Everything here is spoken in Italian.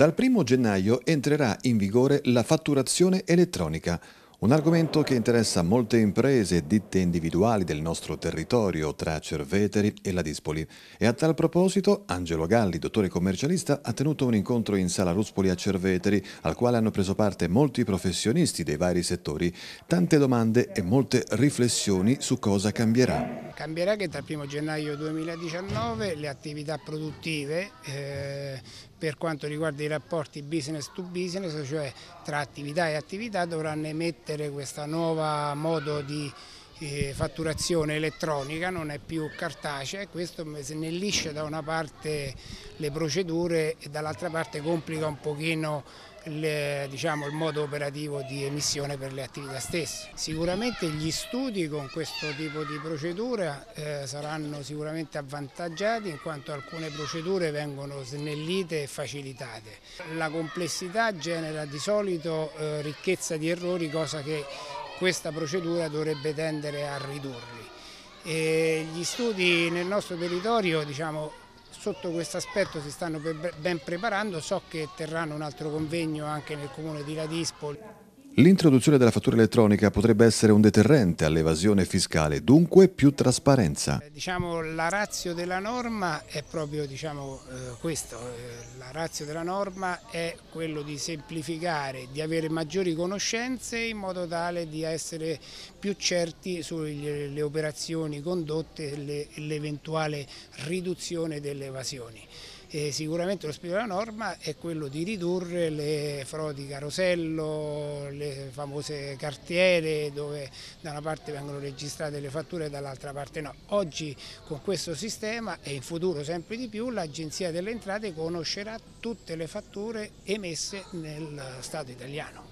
Dal 1 gennaio entrerà in vigore la fatturazione elettronica, un argomento che interessa molte imprese e ditte individuali del nostro territorio tra Cerveteri e Ladispoli. E a tal proposito Angelo Galli, dottore commercialista, ha tenuto un incontro in Sala Ruspoli a Cerveteri al quale hanno preso parte molti professionisti dei vari settori. Tante domande e molte riflessioni su cosa cambierà. Cambierà che dal 1 gennaio 2019 le attività produttive eh, per quanto riguarda i rapporti business to business, cioè tra attività e attività, dovranno emettere questo nuovo modo di fatturazione elettronica, non è più cartacea e questo snellisce da una parte le procedure e dall'altra parte complica un pochino le, diciamo, il modo operativo di emissione per le attività stesse. Sicuramente gli studi con questo tipo di procedura eh, saranno sicuramente avvantaggiati in quanto alcune procedure vengono snellite e facilitate. La complessità genera di solito eh, ricchezza di errori, cosa che questa procedura dovrebbe tendere a ridurli. E gli studi nel nostro territorio diciamo, sotto questo aspetto si stanno ben preparando, so che terranno un altro convegno anche nel comune di Ladispoli. L'introduzione della fattura elettronica potrebbe essere un deterrente all'evasione fiscale, dunque più trasparenza. Eh, diciamo, la razio della norma è proprio diciamo, eh, questo, eh, la razio della norma è quello di semplificare, di avere maggiori conoscenze in modo tale di essere più certi sulle operazioni condotte e l'eventuale riduzione delle evasioni. E sicuramente lo spirito della norma è quello di ridurre le frodi carosello, le famose cartiere dove da una parte vengono registrate le fatture e dall'altra parte no. Oggi con questo sistema e in futuro sempre di più l'Agenzia delle Entrate conoscerà tutte le fatture emesse nel Stato italiano.